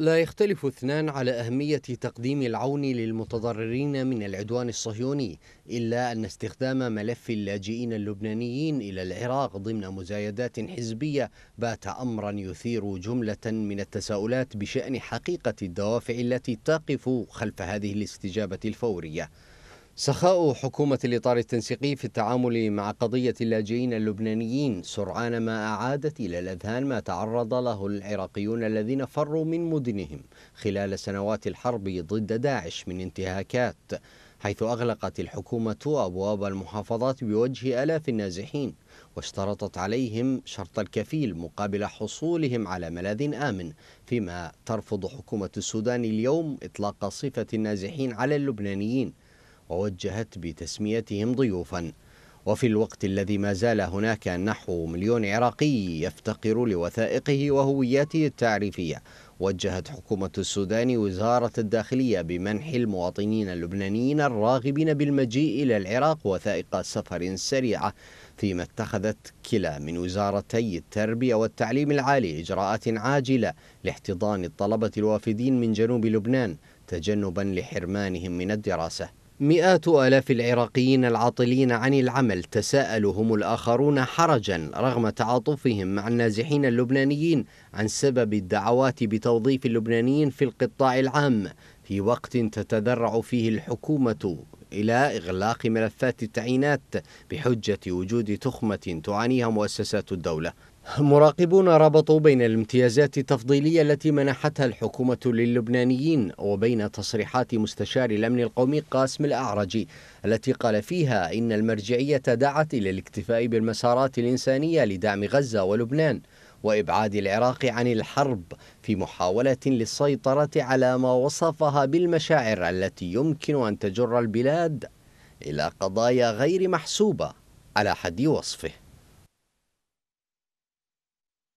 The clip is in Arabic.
لا يختلف اثنان على أهمية تقديم العون للمتضررين من العدوان الصهيوني إلا أن استخدام ملف اللاجئين اللبنانيين إلى العراق ضمن مزايدات حزبية بات أمرا يثير جملة من التساؤلات بشأن حقيقة الدوافع التي تقف خلف هذه الاستجابة الفورية سخاء حكومة الإطار التنسيقي في التعامل مع قضية اللاجئين اللبنانيين سرعان ما أعادت إلى الأذهان ما تعرض له العراقيون الذين فروا من مدنهم خلال سنوات الحرب ضد داعش من انتهاكات حيث أغلقت الحكومة أبواب المحافظات بوجه ألاف النازحين واشترطت عليهم شرط الكفيل مقابل حصولهم على ملاذ آمن فيما ترفض حكومة السودان اليوم إطلاق صفة النازحين على اللبنانيين ووجهت بتسميتهم ضيوفا وفي الوقت الذي ما زال هناك نحو مليون عراقي يفتقر لوثائقه وهوياته التعريفية وجهت حكومة السودان وزارة الداخلية بمنح المواطنين اللبنانيين الراغبين بالمجيء إلى العراق وثائق سفر سريعة فيما اتخذت كلا من وزارتي التربية والتعليم العالي إجراءات عاجلة لاحتضان الطلبة الوافدين من جنوب لبنان تجنبا لحرمانهم من الدراسة مئات آلاف العراقيين العاطلين عن العمل تساءلهم الآخرون حرجا رغم تعاطفهم مع النازحين اللبنانيين عن سبب الدعوات بتوظيف اللبنانيين في القطاع العام في وقت تتذرع فيه الحكومة إلى إغلاق ملفات التعيينات بحجة وجود تخمة تعانيها مؤسسات الدولة مراقبون ربطوا بين الامتيازات التفضيلية التي منحتها الحكومة للبنانيين وبين تصريحات مستشار الأمن القومي قاسم الأعرجي التي قال فيها إن المرجعية دعت إلى الاكتفاء بالمسارات الإنسانية لدعم غزة ولبنان وإبعاد العراق عن الحرب في محاولة للسيطرة على ما وصفها بالمشاعر التي يمكن أن تجر البلاد إلى قضايا غير محسوبة على حد وصفه